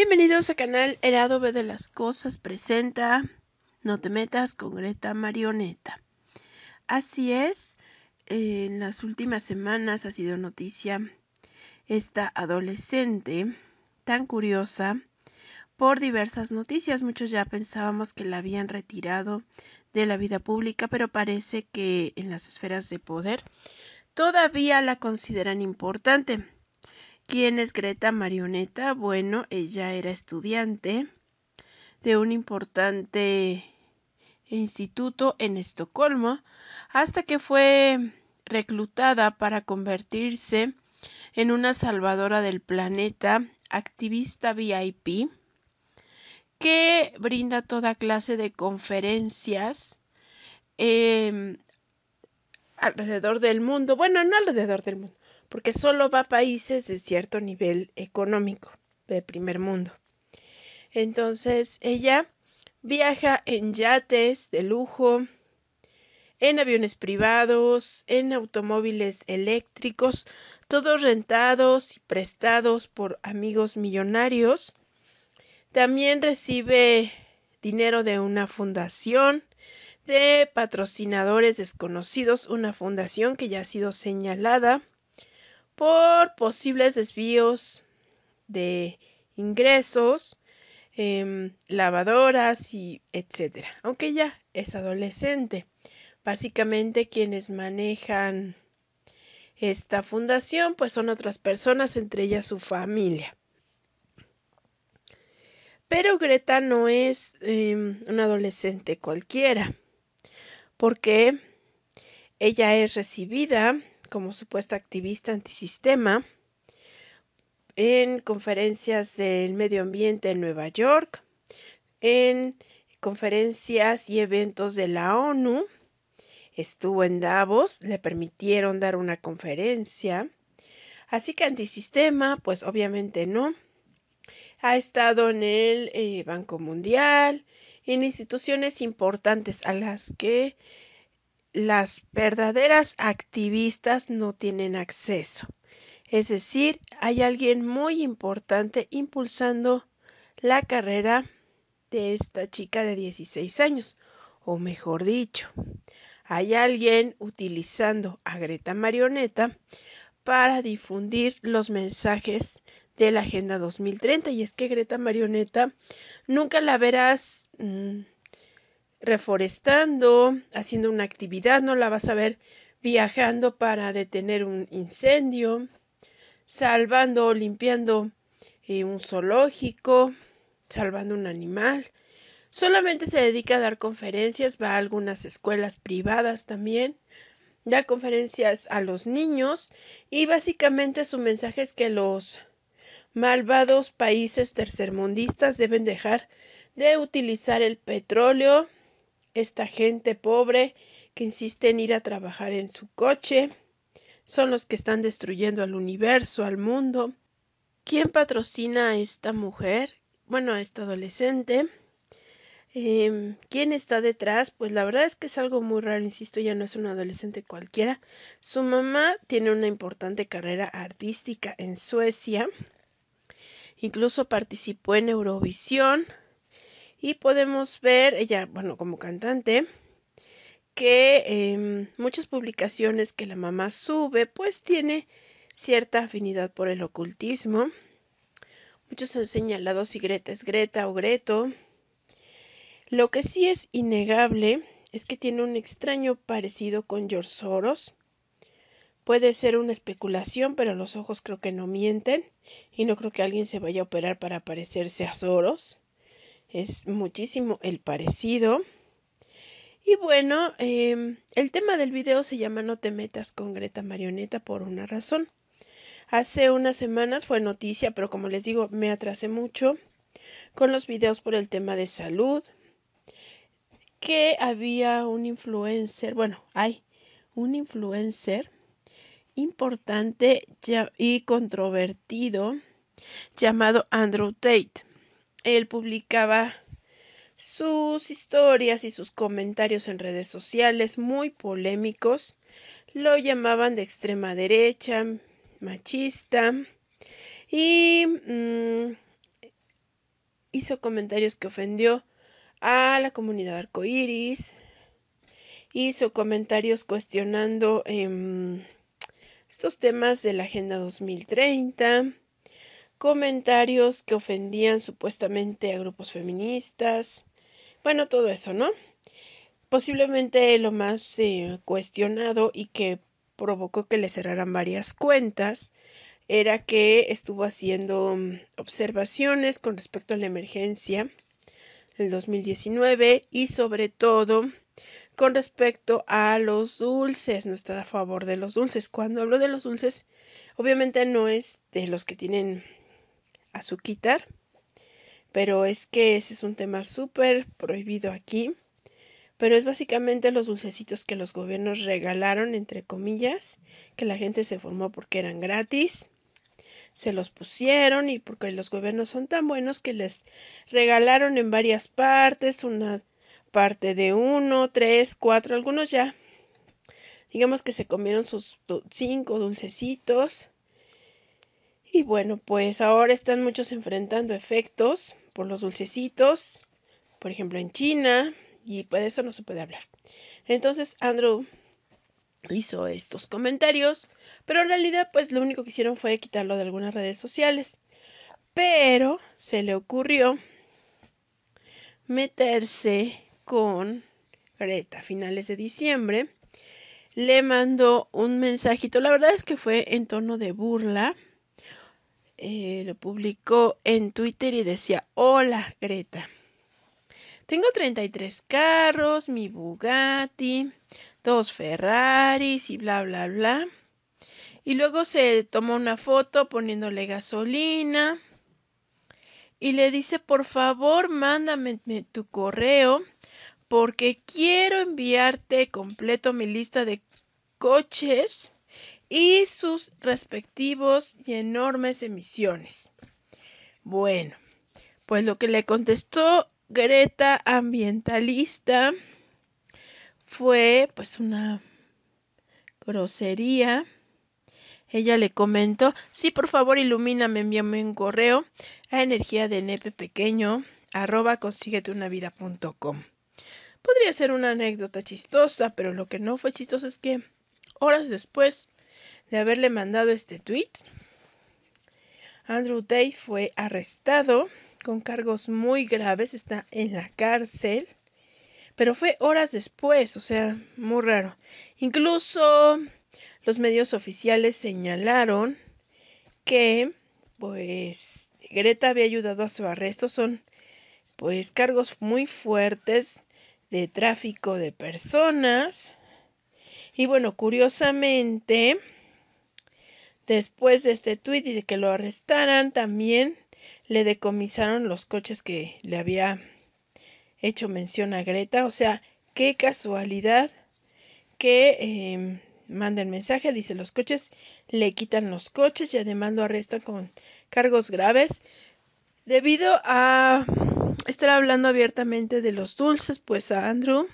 Bienvenidos a canal El adobe de las cosas presenta No te metas con Greta Marioneta. Así es, en las últimas semanas ha sido noticia esta adolescente tan curiosa por diversas noticias. Muchos ya pensábamos que la habían retirado de la vida pública, pero parece que en las esferas de poder todavía la consideran importante. ¿Quién es Greta Marioneta? Bueno, ella era estudiante de un importante instituto en Estocolmo hasta que fue reclutada para convertirse en una salvadora del planeta, activista VIP, que brinda toda clase de conferencias em, alrededor del mundo, bueno, no alrededor del mundo, porque solo va a países de cierto nivel económico, de primer mundo. Entonces ella viaja en yates de lujo, en aviones privados, en automóviles eléctricos, todos rentados y prestados por amigos millonarios. También recibe dinero de una fundación, de patrocinadores desconocidos, una fundación que ya ha sido señalada por posibles desvíos de ingresos, em, lavadoras y etcétera. Aunque ya es adolescente. Básicamente quienes manejan esta fundación pues son otras personas, entre ellas su familia. Pero Greta no es em, una adolescente cualquiera, porque ella es recibida como supuesta activista antisistema en conferencias del medio ambiente en Nueva York, en conferencias y eventos de la ONU, estuvo en Davos, le permitieron dar una conferencia, así que antisistema, pues obviamente no. Ha estado en el eh, Banco Mundial, en instituciones importantes a las que las verdaderas activistas no tienen acceso. Es decir, hay alguien muy importante impulsando la carrera de esta chica de 16 años, o mejor dicho, hay alguien utilizando a Greta Marioneta para difundir los mensajes de la Agenda 2030. Y es que Greta Marioneta nunca la verás... Mm, reforestando, haciendo una actividad, no la vas a ver viajando para detener un incendio, salvando o limpiando eh, un zoológico, salvando un animal. Solamente se dedica a dar conferencias, va a algunas escuelas privadas también, da conferencias a los niños y básicamente su mensaje es que los malvados países tercermundistas deben dejar de utilizar el petróleo, esta gente pobre que insiste en ir a trabajar en su coche, son los que están destruyendo al universo, al mundo. ¿Quién patrocina a esta mujer? Bueno, a esta adolescente. Em, ¿Quién está detrás? Pues la verdad es que es algo muy raro, insisto, ya no es una adolescente cualquiera. Su mamá tiene una importante carrera artística en Suecia. Incluso participó en Eurovisión. Y podemos ver, ella, bueno, como cantante, que em, muchas publicaciones que la mamá sube, pues tiene cierta afinidad por el ocultismo. Muchos han señalado si Greta es Greta o Greto. Lo que sí es innegable es que tiene un extraño parecido con George Soros. Puede ser una especulación, pero los ojos creo que no mienten y no creo que alguien se vaya a operar para parecerse a Soros es muchísimo el parecido. Y bueno, em, el tema del video se llama No te metas con Greta Marioneta por una razón. Hace unas semanas fue noticia, pero como les digo, me atrasé mucho con los videos por el tema de salud, que había un influencer, bueno, hay un influencer importante y controvertido llamado Andrew Tate él publicaba sus historias y sus comentarios en redes sociales muy polémicos. Lo llamaban de extrema derecha, machista y mm, hizo comentarios que ofendió a la comunidad arcoíris. Hizo comentarios cuestionando em, estos temas de la Agenda 2030 comentarios que ofendían supuestamente a grupos feministas, bueno, todo eso, ¿no? Posiblemente lo más eh, cuestionado y que provocó que le cerraran varias cuentas era que estuvo haciendo mm, observaciones con respecto a la emergencia del 2019 y sobre todo con respecto a los dulces, no está a favor de los dulces. Cuando hablo de los dulces, obviamente no es de los que tienen a su quitar Pero es que ese es un tema súper prohibido aquí. Pero es básicamente los dulcecitos que los gobiernos regalaron, entre comillas, que la gente se formó porque eran gratis. Se los pusieron y porque los gobiernos son tan buenos que les regalaron en varias partes, una parte de uno, tres, cuatro, algunos ya digamos que se comieron sus cinco dulcecitos y bueno, pues ahora están muchos enfrentando efectos por los dulcecitos, por ejemplo en China, y pues de eso no se puede hablar. Entonces Andrew hizo estos comentarios, pero en realidad pues lo único que hicieron fue quitarlo de algunas redes sociales. Pero se le ocurrió meterse con Greta a finales de diciembre. Le mandó un mensajito, la verdad es que fue en tono de burla eh, lo publicó en Twitter y decía, hola Greta. Tengo 33 carros, mi Bugatti, dos Ferraris y bla, bla, bla. Y luego se tomó una foto poniéndole gasolina y le dice, por favor, mándame tu correo porque quiero enviarte completo mi lista de coches y sus respectivos y enormes emisiones. Bueno, pues lo que le contestó Greta ambientalista fue pues una grosería. Ella le comentó, sí, por favor, ilumíname, envíame un correo a energía de arroba Podría ser una anécdota chistosa, pero lo que no fue chistoso es que horas después de haberle mandado este tweet. Andrew Tate fue arrestado con cargos muy graves, está en la cárcel, pero fue horas después, o sea, muy raro. Incluso los medios oficiales señalaron que, pues, Greta había ayudado a su arresto, son, pues, cargos muy fuertes de tráfico de personas. Y bueno, curiosamente, Después de este tuit y de que lo arrestaran, también le decomisaron los coches que le había hecho mención a Greta. O sea, qué casualidad que em, manda el mensaje, dice los coches, le quitan los coches y además lo arrestan con cargos graves debido a estar hablando abiertamente de los dulces, pues a Andrew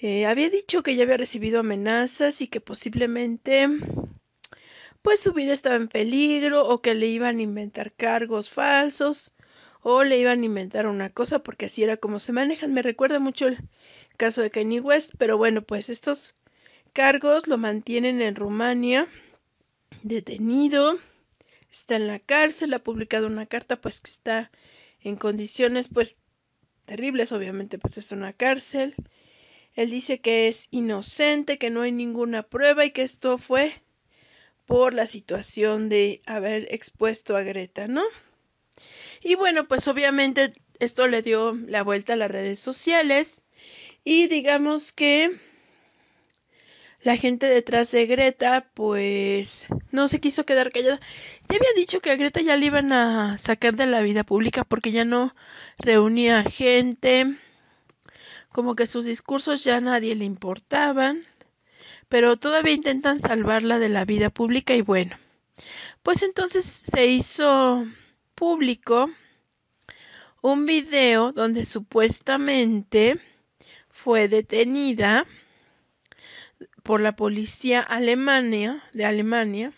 eh, había dicho que ya había recibido amenazas y que posiblemente pues su vida estaba en peligro o que le iban a inventar cargos falsos o le iban a inventar una cosa porque así era como se manejan. Me recuerda mucho el caso de Kanye West, pero bueno, pues estos cargos lo mantienen en Rumania detenido, está en la cárcel, ha publicado una carta pues que está en condiciones pues terribles, obviamente pues es una cárcel. Él dice que es inocente, que no hay ninguna prueba y que esto fue por la situación de haber expuesto a Greta, ¿no? Y bueno, pues obviamente esto le dio la vuelta a las redes sociales y digamos que la gente detrás de Greta pues no se quiso quedar callada. Ya había dicho que a Greta ya le iban a sacar de la vida pública porque ya no reunía gente, como que sus discursos ya a nadie le importaban pero todavía intentan salvarla de la vida pública y bueno, pues entonces se hizo público un video donde supuestamente fue detenida por la policía alemania de Alemania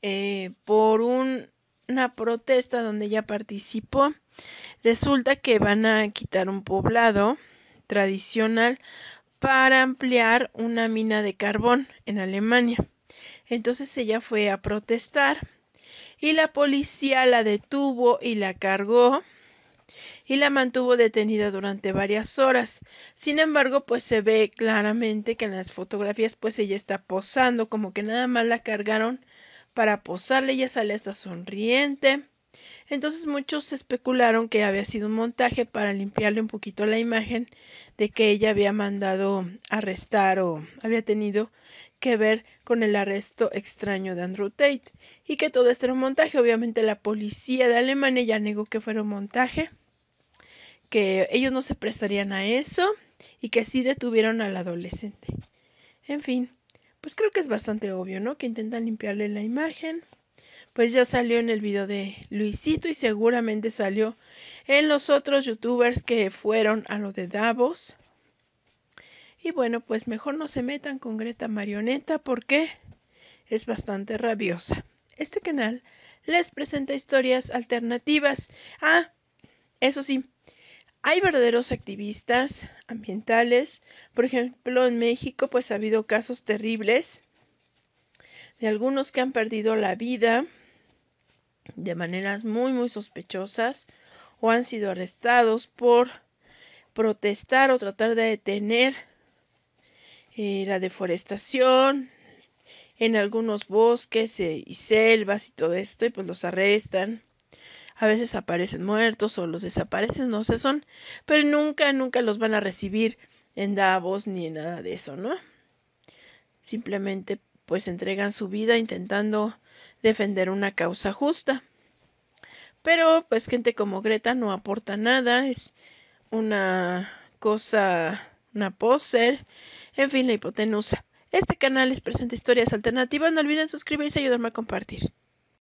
eh, por una protesta donde ella participó. Resulta que van a quitar un poblado tradicional para ampliar una mina de carbón en Alemania. Entonces ella fue a protestar y la policía la detuvo y la cargó y la mantuvo detenida durante varias horas. Sin embargo, pues se ve claramente que en las fotografías pues ella está posando, como que nada más la cargaron para posarle, ella sale hasta sonriente entonces muchos especularon que había sido un montaje para limpiarle un poquito la imagen de que ella había mandado arrestar o había tenido que ver con el arresto extraño de Andrew Tate y que todo esto era un montaje. Obviamente la policía de Alemania ya negó que fuera un montaje, que ellos no se prestarían a eso y que sí detuvieron al adolescente. En fin, pues creo que es bastante obvio, ¿no? Que intentan limpiarle la imagen pues ya salió en el video de Luisito y seguramente salió en los otros youtubers que fueron a lo de Davos. Y bueno, pues mejor no se metan con Greta Marioneta porque es bastante rabiosa. Este canal les presenta historias alternativas. Ah, eso sí, hay verdaderos activistas ambientales. Por ejemplo, en México pues ha habido casos terribles de algunos que han perdido la vida de maneras muy muy sospechosas o han sido arrestados por protestar o tratar de detener eh, la deforestación en algunos bosques eh, y selvas y todo esto y pues los arrestan a veces aparecen muertos o los desaparecen no sé son pero nunca nunca los van a recibir en Davos ni en nada de eso no simplemente pues entregan su vida intentando defender una causa justa. Pero pues gente como Greta no aporta nada, es una cosa, una poser, en fin, la hipotenusa. Este canal les presenta historias alternativas, no olviden suscribirse y ayudarme a compartir.